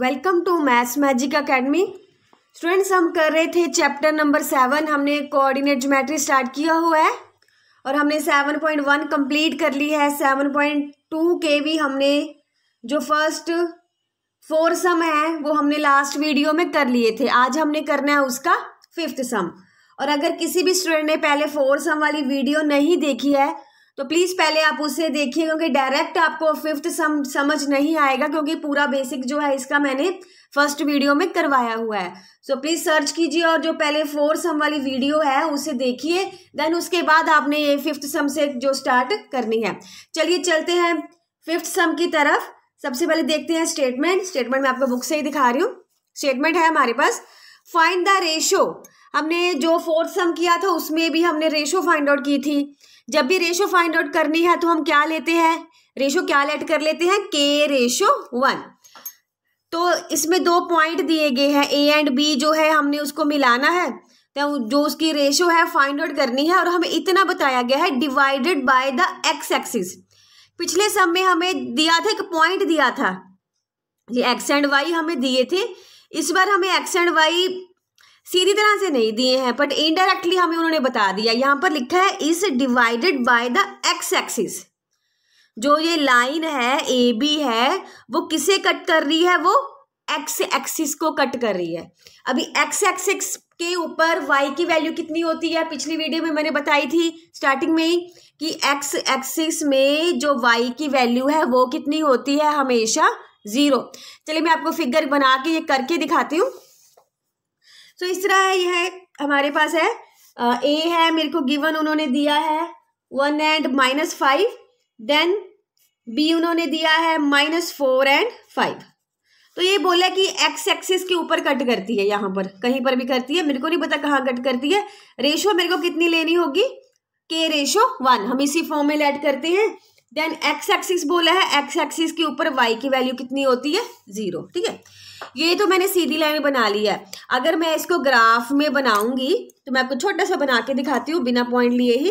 welcome to maths magic academy students हम कर रहे थे चैप्टर नंबर सेवन हमने कोऑर्डिनेट ज्योमेट्री स्टार्ट किया हुआ है और हमने सेवन पॉइंट वन कम्प्लीट कर ली है सेवन पॉइंट टू के भी हमने जो फर्स्ट फोर सम है वो हमने लास्ट वीडियो में कर लिए थे आज हमने करना है उसका फिफ्थ सम और अगर किसी भी स्टूडेंट ने पहले फोर सम वाली वीडियो नहीं देखी है तो प्लीज़ पहले आप उसे देखिए क्योंकि डायरेक्ट आपको फिफ्थ सम समझ नहीं आएगा क्योंकि पूरा बेसिक जो है इसका मैंने फर्स्ट वीडियो में करवाया हुआ है सो so, प्लीज़ सर्च कीजिए और जो पहले फोर सम वाली वीडियो है उसे देखिए देन उसके बाद आपने ये फिफ्थ सम से जो स्टार्ट करनी है चलिए चलते हैं फिफ्थ सम की तरफ सबसे पहले देखते हैं स्टेटमेंट स्टेटमेंट मैं आपको बुक से ही दिखा रही हूँ स्टेटमेंट है हमारे पास फाइंड द रेशो हमने जो फोर्थ सम किया था उसमें भी हमने रेशो फाइंड आउट की थी जब भी रेशो फाइंड आउट करनी है तो हम क्या लेते हैं रेशो क्या लेट कर लेते हैं के रेशो वन तो इसमें दो पॉइंट दिए गए हैं ए एंड बी जो है हमने उसको मिलाना है तो जो उसकी रेशो है फाइंड आउट करनी है और हमें इतना बताया गया है divided by the x axis पिछले सब में हमें दिया था एक पॉइंट दिया था ये एक्स एंड वाई हमें दिए थे इस बार हमें एक्स एंड वाई सीधी तरह से नहीं दिए हैं बट इनडायरेक्टली हमें उन्होंने बता दिया यहाँ पर लिखा है is divided by the x axis जो ये लाइन है ए बी है वो किसे कट कर रही है वो एक्स एक्सिस को कट कर रही है अभी एक्स एक्सिस के ऊपर वाई की वैल्यू कितनी होती है पिछली वीडियो में मैंने बताई थी स्टार्टिंग में ही कि एक्स एक्सिस में जो वाई की वैल्यू है वो कितनी होती है हमेशा ज़ीरो चलिए मैं आपको फिगर बना के ये करके दिखाती हूँ सो तो so, इस तरह है यह हमारे पास है ए uh, है मेरे को गिवन उन्होंने दिया है one and minus five then B उन्होंने दिया है माइनस फोर एंड फाइव तो ये बोला कि एक्स एक्सिस के ऊपर कट करती है यहाँ पर कहीं पर भी करती है मेरे को नहीं पता कहाँ कट करती है रेशो मेरे को कितनी लेनी होगी के रेशो वन हम इसी फॉर्म में लेट करते हैं देन एक्स एक्सिस बोला है एक्स एक्सिस के ऊपर वाई की वैल्यू कितनी होती है जीरो ठीक है ये तो मैंने सीधी लाइन बना ली है अगर मैं इसको ग्राफ में बनाऊंगी तो मैं आपको छोटा सा बना के दिखाती हूँ बिना पॉइंट लिए ही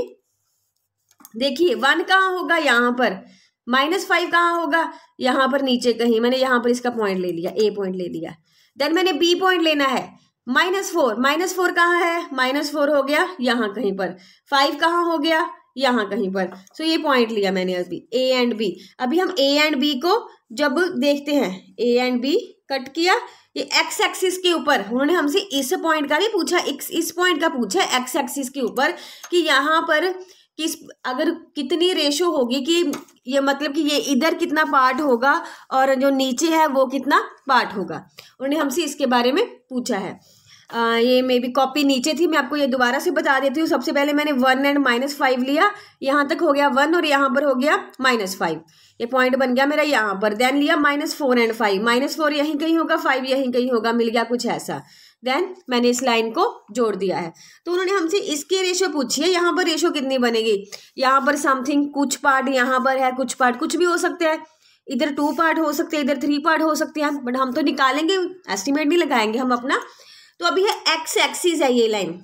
देखिए वन कहाँ होगा यहाँ पर माइनस फाइव कहाँ होगा यहाँ पर नीचे कहीं मैंने यहाँ पर इसका पॉइंट ले लिया ए पॉइंट ले लिया देन मैंने बी पॉइंट लेना है माइनस फोर माइनस फोर कहाँ है माइनस फोर हो गया यहाँ कहीं पर फाइव कहाँ हो गया यहाँ कहीं पर सो so, ये पॉइंट लिया मैंने अभी ए एंड बी अभी हम ए एंड बी को जब देखते हैं ए एंड बी कट किया ये एक्स एक्सिस के ऊपर उन्होंने हमसे इस पॉइंट का नहीं पूछा इस पॉइंट का पूछा एक्स एक्सिस के ऊपर कि यहाँ पर किस अगर कितनी रेशो होगी कि ये मतलब कि ये इधर कितना पार्ट होगा और जो नीचे है वो कितना पार्ट होगा उन्होंने हमसे इसके बारे में पूछा है आ, ये मे बी कॉपी नीचे थी मैं आपको ये दोबारा से बता देती हूँ सबसे पहले मैंने वन एंड माइनस फाइव लिया यहाँ तक हो गया वन और यहाँ पर हो गया माइनस फाइव ये पॉइंट बन गया मेरा यहाँ पर देन लिया minus four and five minus four यहीं कहीं होगा फाइव यहीं कहीं होगा मिल गया कुछ ऐसा देन मैंने इस लाइन को जोड़ दिया है तो उन्होंने हमसे इसके रेशो पूछी है यहाँ पर रेशो कितनी बनेगी यहाँ पर समथिंग कुछ पार्ट यहाँ पर है कुछ पार्ट कुछ भी हो सकता है इधर टू पार्ट हो सकते हैं इधर थ्री पार्ट हो सकते हैं बट हम तो निकालेंगे एस्टिमेट नहीं लगाएंगे हम अपना तो अभी है एक्स एक्सिस है ये लाइन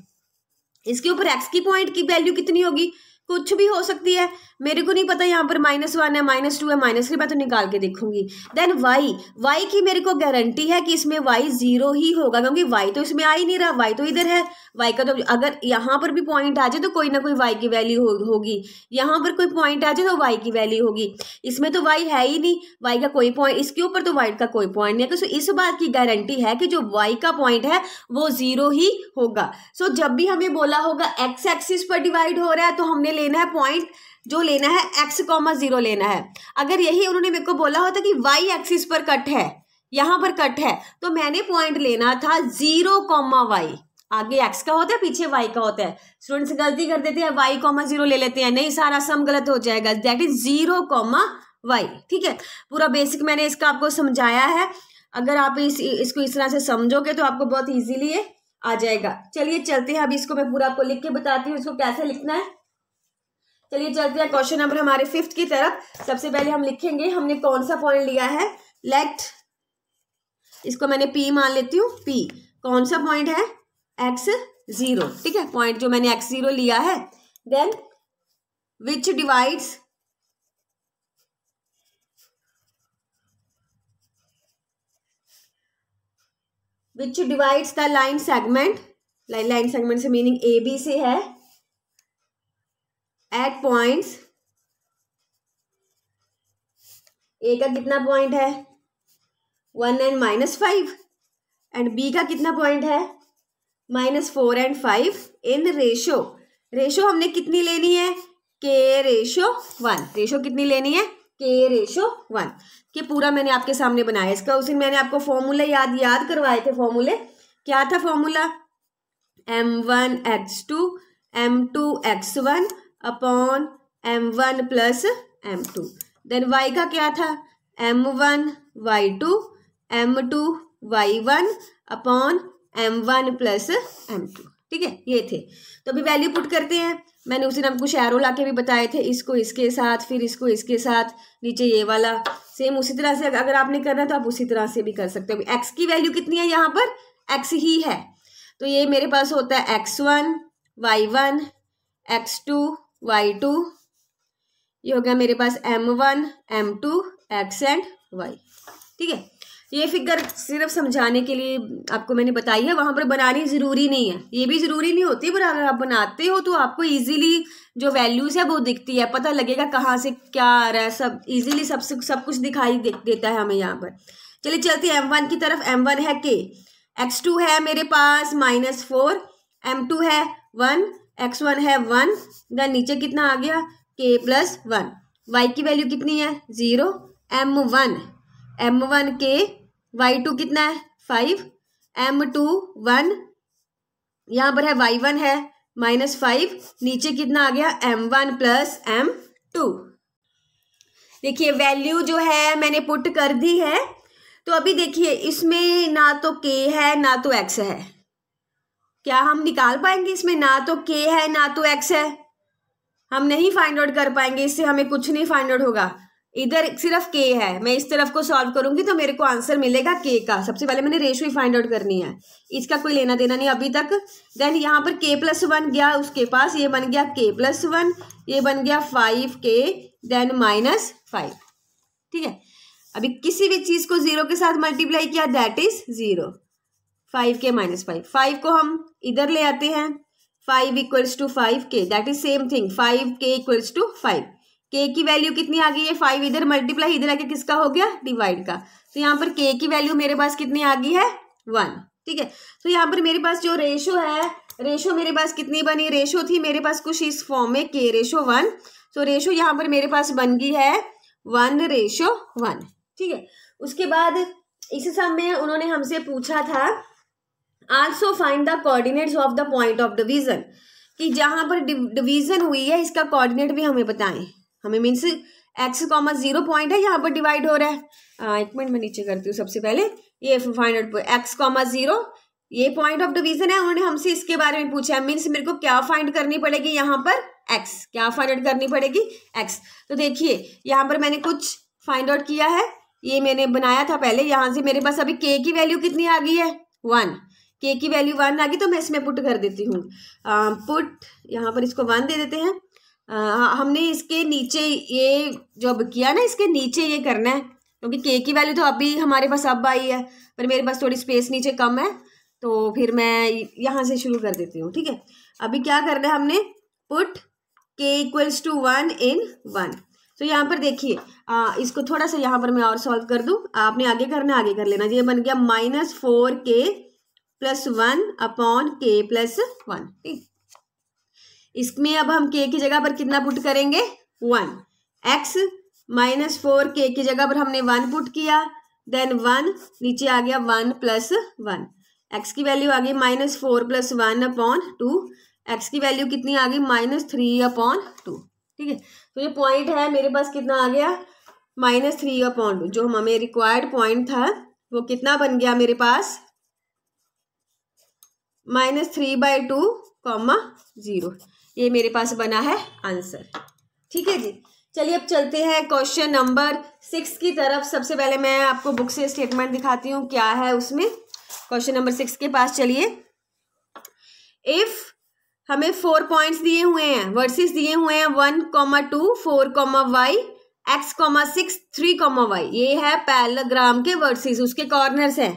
इसके ऊपर एक्स की पॉइंट की वैल्यू कितनी होगी कुछ भी हो सकती है मेरे को नहीं पता यहाँ पर माइनस वन है माइनस टू है माइनस थ्री मैं तो निकाल के देखूंगी देन वाई वाई की मेरे को गारंटी है कि इसमें वाई जीरो ही होगा क्योंकि वाई तो इसमें आ ही नहीं रहा वाई तो इधर है वाई का तो अगर यहाँ पर भी पॉइंट आ जाए तो कोई ना कोई वाई की वैल्यू हो, होगी यहाँ पर कोई पॉइंट आ जाए तो वाई की वैल्यू होगी इसमें तो वाई है ही नहीं वाई का कोई पॉइंट इसके ऊपर तो वाई का कोई पॉइंट नहीं है तो इस बात की गारंटी है कि जो वाई का पॉइंट है वो जीरो ही होगा सो जब भी हमें बोला होगा एक्स एक्सिस पर डिवाइड हो रहा है तो हमने लेना है पॉइंट जो लेना है एक्स कॉमा जीरो लेना है अगर यही उन्होंने मेरे को बोला होता कि वाई एक्सिस पर कट है यहां पर कट है तो मैंने पॉइंट लेना था जीरो कॉमा वाई आगे एक्स का होता है पीछे वाई का होता है स्टूडेंट्स गलती कर देते हैं वाई कॉमा जीरो ले लेते हैं नहीं सारा सम गलत हो जाएगा that is zero comma y ठीक है पूरा बेसिक मैंने इसका आपको समझाया है अगर आप इस इसको इस तरह से समझोगे तो आपको बहुत ईजीली आ जाएगा चलिए चलते हैं अब इसको मैं पूरा आपको लिख के बताती हूँ इसको कैसे लिखना है चलिए चलते हैं क्वेश्चन नंबर हमारे फिफ्थ की तरफ सबसे पहले हम लिखेंगे हमने कौन सा पॉइंट लिया है लेट इसको मैंने पी मान लेती हूँ पी कौन सा पॉइंट है एक्स जीरो ठीक है पॉइंट जो मैंने एक्स जीरो लिया है then which divides which divides the line segment line segment से मीनिंग ए बी से है एट पॉइंट ए का कितना पॉइंट है one and minus five and B का कितना पॉइंट है minus four and five in ratio ratio हमने कितनी लेनी है के रेशो वन रेशो कितनी लेनी है के रेशो वन के पूरा मैंने आपके सामने बनाया इसका उस दिन मैंने आपको फॉर्मूला याद याद करवाए थे फॉर्मूले क्या था formula m one x two m two x one upon m one plus m two then y का क्या था m one y two m two y one upon m one plus m two ठीक है ये थे तो अभी value put करते हैं मैंने उस दिन कुछ एरो ला के भी बताए थे इसको इसके साथ फिर इसको इसके साथ नीचे ये वाला सेम उसी तरह से अगर आपने करना तो आप उसी तरह से भी कर सकते हो एक्स की वैल्यू कितनी है यहाँ पर एक्स ही है तो ये मेरे पास होता है x one y one x two y two ये हो गया मेरे पास m one m two x and y ठीक है ये फिगर सिर्फ समझाने के लिए आपको मैंने बताई है वहाँ पर बनानी ज़रूरी नहीं है ये भी ज़रूरी नहीं होती पर अगर आप बनाते हो तो आपको इजीली जो वैल्यूज़ है वो दिखती है पता लगेगा कहाँ से क्या आ रहा है सब इजीली सब सब कुछ दिखाई दे, देता है हमें यहाँ पर चलिए चलते एम वन की तरफ एम वन है के एक्स टू है मेरे पास माइनस फोर एम टू है वन एक्स वन है वन देन नीचे कितना आ गया के प्लस वन वाई की वैल्यू कितनी है zero m one m one k y two कितना है फाइव एम टू वन यहाँ पर है वाई वन है माइनस फाइव नीचे कितना आ गया m one plus m two देखिए वैल्यू जो है मैंने पुट कर दी है तो अभी देखिए इसमें ना तो के है ना तो एक्स है क्या हम निकाल पाएंगे इसमें ना तो के है ना तो एक्स है हम नहीं फाइंड आउट कर पाएंगे इससे हमें कुछ नहीं फाइंड आउट होगा इधर सिर्फ के है मैं इस तरफ को सॉल्व करूंगी तो मेरे को आंसर मिलेगा के का सबसे पहले मैंने रेशो ही फाइंड आउट करनी है इसका कोई लेना देना नहीं अभी तक देन यहाँ पर के प्लस वन गया उसके पास ये बन गया के प्लस वन ये बन गया फाइव के देन माइनस फाइव ठीक है अभी किसी भी चीज को जीरो के साथ मल्टीप्लाई किया that is zero five k minus five five को हम इधर ले आते हैं five equals to five k that is same thing five k equals to five k की वैल्यू कितनी आ गई है फाइव इधर मल्टीप्लाई इधर आके किसका हो गया डिवाइड का तो यहाँ पर के की वैल्यू मेरे पास कितनी आ गई है वन ठीक है तो यहाँ पर मेरे पास जो रेशो है रेशो मेरे पास कितनी बनी रेशो थी मेरे पास कुछ इस फॉर्म में के रेशो वन तो रेशो यहाँ पर मेरे पास बन गई है वन रेशो वन ठीक है उसके बाद इस समय में उन्होंने हमसे पूछा था also find the coordinates of the point of division कि जहां पर डिवीजन हुई है इसका कोऑर्डिनेट भी हमें बताएं हमें means x comma zero point है यहाँ पर डिवाइड हो रहा है आ, एक मिनट मैं नीचे करती हूँ सबसे पहले ये find out x comma zero ये पॉइंट ऑफ डिवीजन है उन्होंने हमसे इसके बारे में पूछा है मीन्स मेरे को क्या फाइंड करनी पड़ेगी यहाँ पर एक्स क्या फाइंड आउट करनी पड़ेगी एक्स तो देखिए यहाँ पर मैंने कुछ फाइंड आउट किया है ये मैंने बनाया था पहले यहाँ से मेरे पास अभी के की वैल्यू कितनी आ गई है वन के की वैल्यू वन आ गई तो मैं इसमें पुट कर देती हूँ पुट यहाँ पर इसको वन दे देते हैं आ, हमने इसके नीचे ये जो अब किया ना इसके नीचे ये करना है क्योंकि के की वैल्यू तो अभी हमारे पास अब आई है पर मेरे पास थोड़ी स्पेस नीचे कम है तो फिर मैं यहाँ से शुरू कर देती हूँ ठीक है अभी क्या करना है हमने put k equals to one in one तो यहाँ पर देखिए इसको थोड़ा सा यहाँ पर मैं और सॉल्व कर दूँ आपने आगे करना आगे कर लेना ये बन गया minus four k plus one upon k plus one ठीक इसमें अब हम के की जगह पर कितना पुट करेंगे वन एक्स माइनस फोर के की जगह पर हमने वन पुट किया देन वन नीचे आ गया वन प्लस वन एक्स की वैल्यू आ गई minus four plus one upon two x की वैल्यू कितनी आ गई माइनस थ्री अपॉन टू ठीक है तो ये पॉइंट है मेरे पास कितना आ गया माइनस थ्री अपॉन टू जो हमें रिक्वायर्ड पॉइंट था वो कितना बन गया मेरे पास minus three by two comma zero ये मेरे पास बना है आंसर ठीक है जी चलिए अब चलते हैं क्वेश्चन नंबर सिक्स की तरफ सबसे पहले मैं आपको बुक से स्टेटमेंट दिखाती हूँ क्या है उसमें क्वेश्चन नंबर सिक्स के पास चलिए इफ़ हमें फोर पॉइंट्स दिए हुए हैं वर्सेस दिए हुए हैं one comma two four comma y x comma six three comma y ये है पैलग्राम के वर्सेस उसके कॉर्नर्स हैं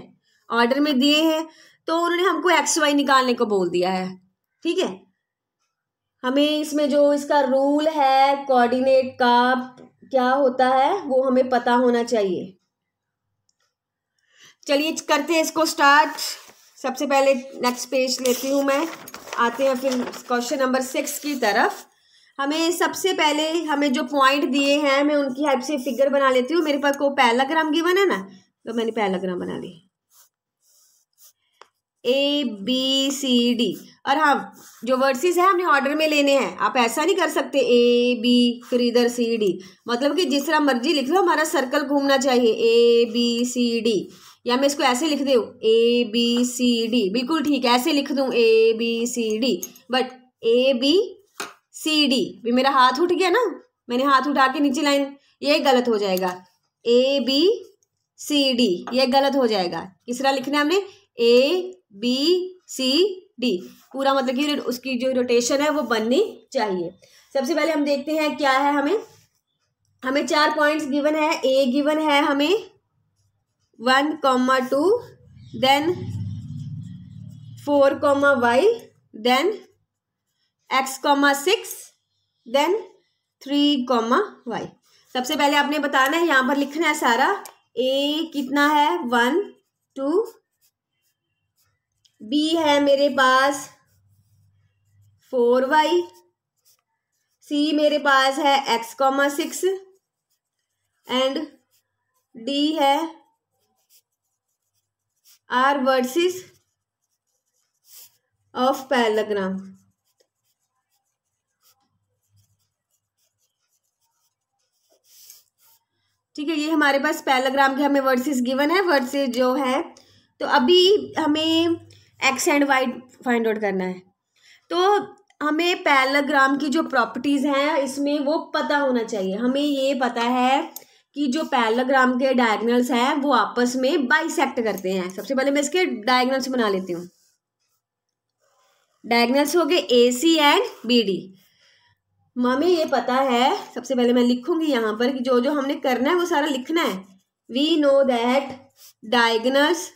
ऑर्डर में दिए हैं तो उन्होंने हमको एक्स वाई निकालने को बोल दिया है ठीक है हमें इसमें जो इसका रूल है कोऑर्डिनेट का क्या होता है वो हमें पता होना चाहिए चलिए करते हैं इसको स्टार्ट सबसे पहले नेक्स्ट पेज लेती हूँ मैं आते हैं फिर क्वेश्चन नंबर सिक्स की तरफ हमें सबसे पहले हमें जो पॉइंट दिए हैं मैं उनकी हेल्प से फिगर बना लेती हूँ मेरे पास को पैलाग्राम गिवन है ना तो मैंने पैलाग्राम बना लिया ए बी सी डी और हाँ जो वर्सेस है हमने ऑर्डर में लेने हैं आप ऐसा नहीं कर सकते ए बी फिर इधर सी डी मतलब कि जिस तरह मर्जी लिख लो हमारा सर्कल घूमना चाहिए ए बी सी डी या मैं इसको ऐसे लिख दूँ ए बी सी डी बिल्कुल ठीक ऐसे लिख दूँ A B C D but A B C D भी मेरा हाथ उठ गया ना मैंने हाथ उठा के नीचे लाइन ये गलत हो जाएगा ए बी सी डी ये गलत हो जाएगा किस तरह लिखना है हमने ए बी सी डी पूरा मतलब कि उसकी जो रोटेशन है वो बननी चाहिए सबसे पहले हम देखते हैं क्या है हमें हमें चार पॉइंट्स गिवन है ए गिवन है हमें one comma two then four comma y then x comma six then three comma y सबसे पहले आपने बताना है यहाँ पर लिखना है सारा ए कितना है वन टू बी है मेरे पास फोर वाई सी मेरे पास है x comma six and D है आर वर्सेस ऑफ पैलग्राम ठीक है ये हमारे पास पैलाग्राम के हमें वर्सेस गिवन है वर्सेस जो है तो अभी हमें x and y find out करना है तो हमें पैरेलग्राम की जो प्रॉपर्टीज़ हैं इसमें वो पता होना चाहिए हमें ये पता है कि जो पैलाग्राम के डायगनल्स हैं वो आपस में बाइसेक्ट करते हैं सबसे पहले मैं इसके डायगनल्स बना लेती हूँ डायगनल्स हो गए A C and B D हमें ये पता है सबसे पहले मैं लिखूंगी यहाँ पर कि जो जो हमने करना है वो सारा लिखना है we know that diagonals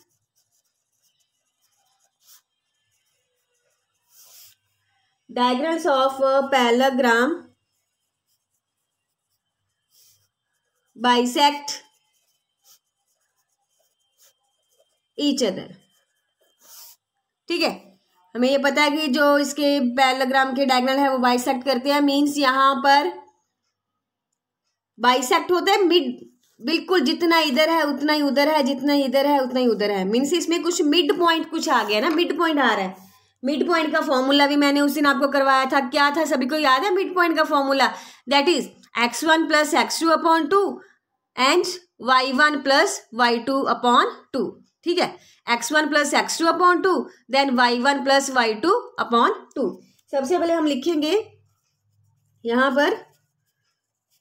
diagrams of parallelogram bisect each other ठीक है हमें ये पता है कि जो इसके पैलाग्राम के डायगनल है वो बाइसेक्ट करते हैं मींस यहां पर बाइसेक्ट होता है मिड बिल्कुल जितना इधर है उतना ही उधर है जितना इधर है उतना ही उधर है मीन्स इसमें कुछ मिड पॉइंट कुछ आ गया ना मिड पॉइंट आ रहा है मिड पॉइंट का फॉर्मूला भी मैंने उस दिन आपको करवाया था क्या था सभी को याद है मिड पॉइंट का formula that is x one plus x two upon two and y one plus y two upon two ठीक है x one plus x two upon two then y one plus y two upon two सबसे पहले हम लिखेंगे यहां पर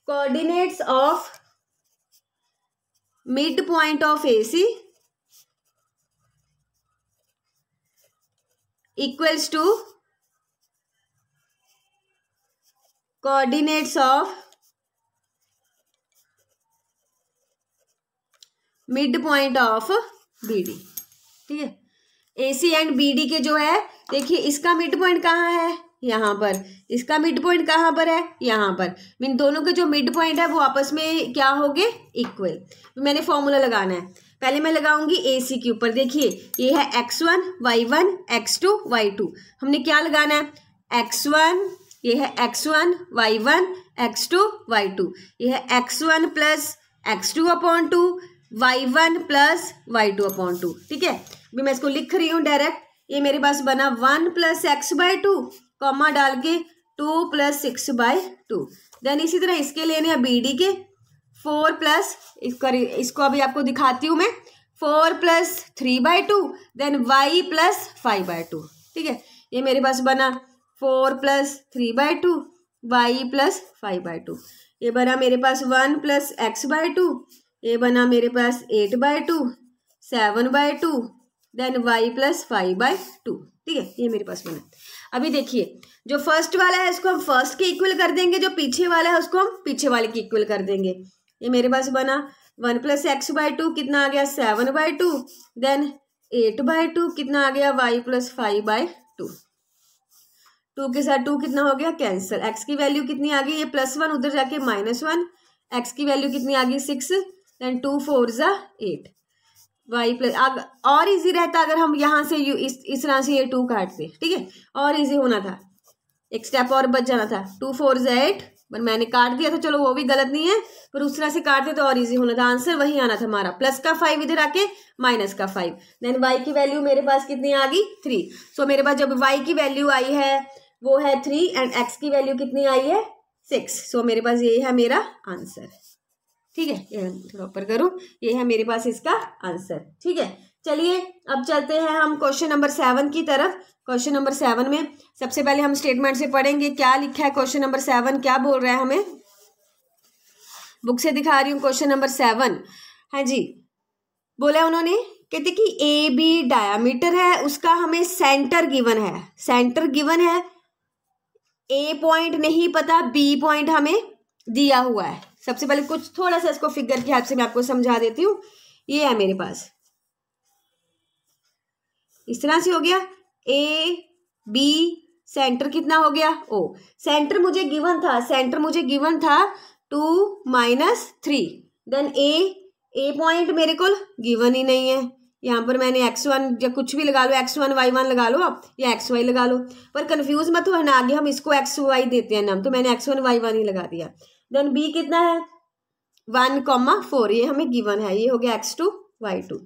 coordinates of mid point of A C equals to coordinates of midpoint of BD ठीक है AC एंड BD के जो है देखिए इसका मिड पॉइंट कहाँ है यहाँ पर इसका मिड पॉइंट कहाँ पर है यहाँ पर मीन दोनों के जो मिड पॉइंट है वो आपस में क्या हो गए इक्वल मैंने फॉर्मूला लगाना है पहले मैं लगाऊंगी ए सी के ऊपर देखिए ये है x one y one x two y two हमने क्या लगाना है एक्स वन ये है x one y one x two y two ये है x one plus x two upon two y one plus y two upon two ठीक है अभी मैं इसको लिख रही हूँ डायरेक्ट ये मेरे पास बना one plus x by two comma डाल के two plus six by two then इसी तरह इसके लेने हैं बी डी के फोर प्लस इसको इसको अभी आपको दिखाती हूँ मैं four plus three by two then y plus five by two ठीक है ये मेरे पास बना four plus three by two y plus five by two ये बना मेरे पास one plus x by two ये बना मेरे पास eight by two seven by two then y plus five by two ठीक है ये मेरे पास बना अभी देखिए जो फर्स्ट वाला है उसको हम फर्स्ट के इक्वल कर देंगे जो पीछे वाला है उसको हम पीछे वाले के इक्वल कर देंगे ये मेरे पास बना one plus x by two कितना आ गया seven by two then eight by two कितना आ गया y plus five by two two के साथ टू कितना हो गया कैंसिल एक्स की वैल्यू कितनी आ गई ये प्लस वन उधर जाके माइनस वन एक्स की वैल्यू कितनी आ गई सिक्स देन टू फोर ज़ा एट वाई प्लस अग और इजी रहता अगर हम यहाँ से यू इस इस तरह से ये टू काटते ठीक है और इजी होना था एक स्टेप और बच जाना था टू फोर ज़ा एट पर मैंने काट दिया था चलो वो भी गलत नहीं है पर उस तरह से काट तो और इजी होना था आंसर वही आना था हमारा प्लस का फाइव इधर आके माइनस का फाइव देन वाई की वैल्यू मेरे पास कितनी आ गई थ्री सो मेरे पास जब वाई की वैल्यू आई है वो है थ्री एंड एक्स की वैल्यू कितनी आई है सिक्स सो मेरे पास यही है मेरा आंसर ठीक है थोड़ा ऊपर करूँ ये है मेरे पास इसका आंसर ठीक है चलिए अब चलते हैं हम क्वेश्चन नंबर सेवन की तरफ क्वेश्चन नंबर सेवन में सबसे पहले हम स्टेटमेंट से पढ़ेंगे क्या लिखा है क्वेश्चन नंबर सेवन क्या बोल रहा है हमें बुक से दिखा रही हूँ क्वेश्चन नंबर सेवन हाँ जी बोला उन्होंने कहते कि ए बी डायामीटर है उसका हमें सेंटर गिवन है सेंटर गिवन है ए पॉइंट नहीं पता बी पॉइंट हमें दिया हुआ है सबसे पहले कुछ थोड़ा सा इसको फिगर की हेल्प से मैं आपको समझा देती हूँ ये है मेरे पास इस तरह से हो गया ए बी सेंटर कितना हो गया ओ सेंटर मुझे गिवन था सेंटर मुझे गिवन था two minus three then A A point मेरे को गिवन ही नहीं है यहाँ पर मैंने एक्स वन या कुछ भी लगा लो एक्स वन वाई वन लगा लो आप या एक्स वाई लगा लो पर कंफ्यूज मत होना आगे हम इसको एक्स वाई देते हैं नाम तो मैंने एक्स वन वाई वन ही लगा दिया देन बी कितना है वन कॉमा फोर ये हमें गिवन है ये हो गया एक्स टू वाई टू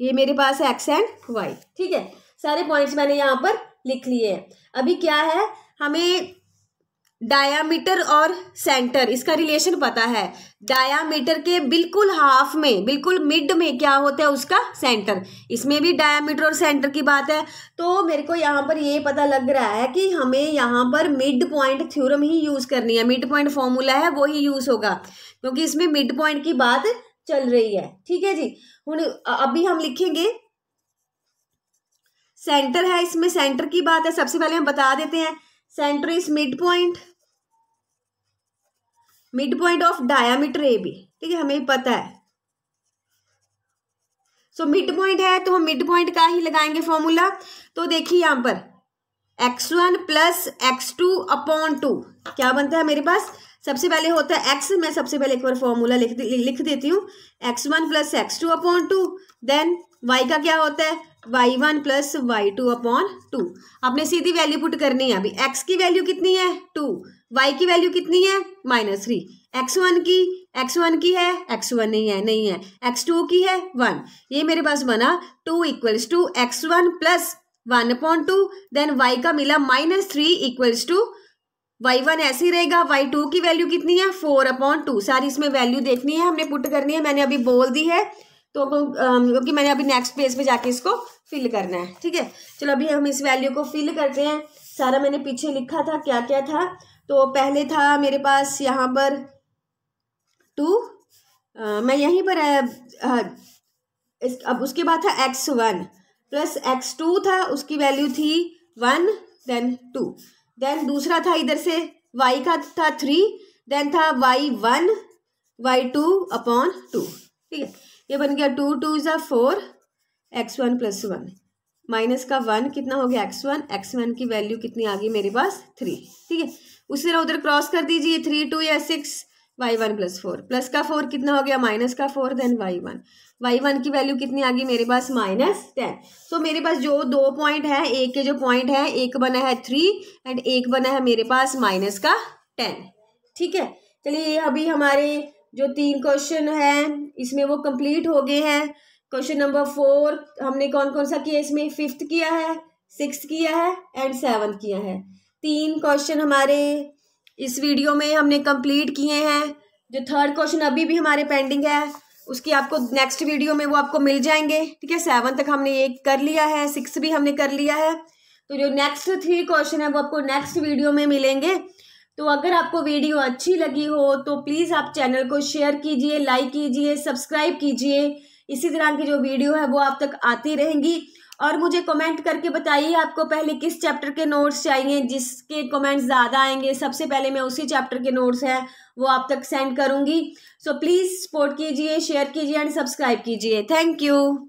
ये मेरे पास है एक्स एंड वाई ठीक है सारे पॉइंट्स मैंने यहाँ पर लिख लिए हैं अभी क्या है हमें डायामीटर और सेंटर इसका रिलेशन पता है डायामीटर के बिल्कुल हाफ में बिल्कुल मिड में क्या होता है उसका सेंटर इसमें भी डायामीटर और सेंटर की बात है तो मेरे को यहाँ पर ये पता लग रहा है कि हमें यहाँ पर मिड पॉइंट थ्योरम ही यूज़ करनी है मिड पॉइंट फॉर्मूला है वो ही यूज़ होगा क्योंकि इसमें मिड पॉइंट की बात चल रही है ठीक है जी हूँ अभी हम लिखेंगे सेंटर है इसमें सेंटर की बात है सबसे पहले हम बता देते हैं centre is mid point mid point of diameter A B ठीक है हमें पता है सो मिड पॉइंट है तो हम मिड पॉइंट का ही लगाएंगे फॉर्मूला तो देखिए यहां पर x one plus x two upon two क्या बनता है मेरे पास सबसे पहले होता है एक्स मैं सबसे पहले एक बार फॉर्मूला लिख दे, लिख देती हूँ x one plus x two upon two then y का क्या होता है y one plus y two upon two आपने सीधी वैल्यू पुट करनी है अभी एक्स की वैल्यू कितनी है टू वाई की वैल्यू कितनी है माइनस थ्री एक्स वन की एक्स वन की है एक्स वन नहीं है नहीं है एक्स टू की है वन ये मेरे पास बना two equals two x one plus one upon two then y का मिला minus three equals two y one ऐसे ही रहेगा वाई टू की वैल्यू कितनी है फोर अपॉन टू सारी इसमें वैल्यू देखनी है हमने पुट करनी है मैंने अभी बोल दी है तो क्योंकि मैंने अभी नेक्स्ट पेज पे जाके इसको फिल करना है ठीक है चलो अभी हम इस वैल्यू को फिल करते हैं सारा मैंने पीछे लिखा था क्या क्या था तो पहले था मेरे पास यहाँ पर टू आ, मैं यहीं पर आ, आ, इस, अब उसके बाद था x one plus x two था उसकी वैल्यू थी वन देन टू देन दूसरा था इधर से वाई का था थ्री देन था y one y two upon two ठीक है ये बन गया टू टू ज़ा four x one plus one minus का वन कितना हो गया एक्स वन एक्स वन की वैल्यू कितनी आ गई मेरे पास थ्री ठीक है उसी तरह उधर क्रॉस कर दीजिए थ्री टू या six y one plus four plus का फोर कितना हो गया माइनस का four then y one y one की वैल्यू कितनी आ गई मेरे पास माइनस टेन सो मेरे पास जो दो पॉइंट है एक के जो पॉइंट है एक बना है थ्री एंड एक बना है मेरे पास माइनस का टेन ठीक है चलिए अभी हमारे जो तीन क्वेश्चन है इसमें वो कंप्लीट हो गए हैं क्वेश्चन नंबर फोर हमने कौन कौन सा किया इसमें फिफ्थ किया है सिक्स किया है एंड सेवन किया है तीन क्वेश्चन हमारे इस वीडियो में हमने कंप्लीट किए हैं जो थर्ड क्वेश्चन अभी भी हमारे पेंडिंग है उसकी आपको नेक्स्ट वीडियो में वो आपको मिल जाएंगे ठीक है सेवन तक हमने ये कर लिया है सिक्स भी हमने कर लिया है तो जो नेक्स्ट थ्री क्वेश्चन है वो आपको नेक्स्ट वीडियो में मिलेंगे तो अगर आपको वीडियो अच्छी लगी हो तो प्लीज़ आप चैनल को शेयर कीजिए लाइक कीजिए सब्सक्राइब कीजिए इसी तरह की जो वीडियो है वो आप तक आती रहेंगी और मुझे कमेंट करके बताइए आपको पहले किस चैप्टर के नोट्स चाहिए जिसके कमेंट्स ज़्यादा आएंगे सबसे पहले मैं उसी चैप्टर के नोट्स हैं वो आप तक सेंड करूँगी सो प्लीज़ सपोर्ट कीजिए शेयर कीजिए एंड सब्सक्राइब कीजिए थैंक यू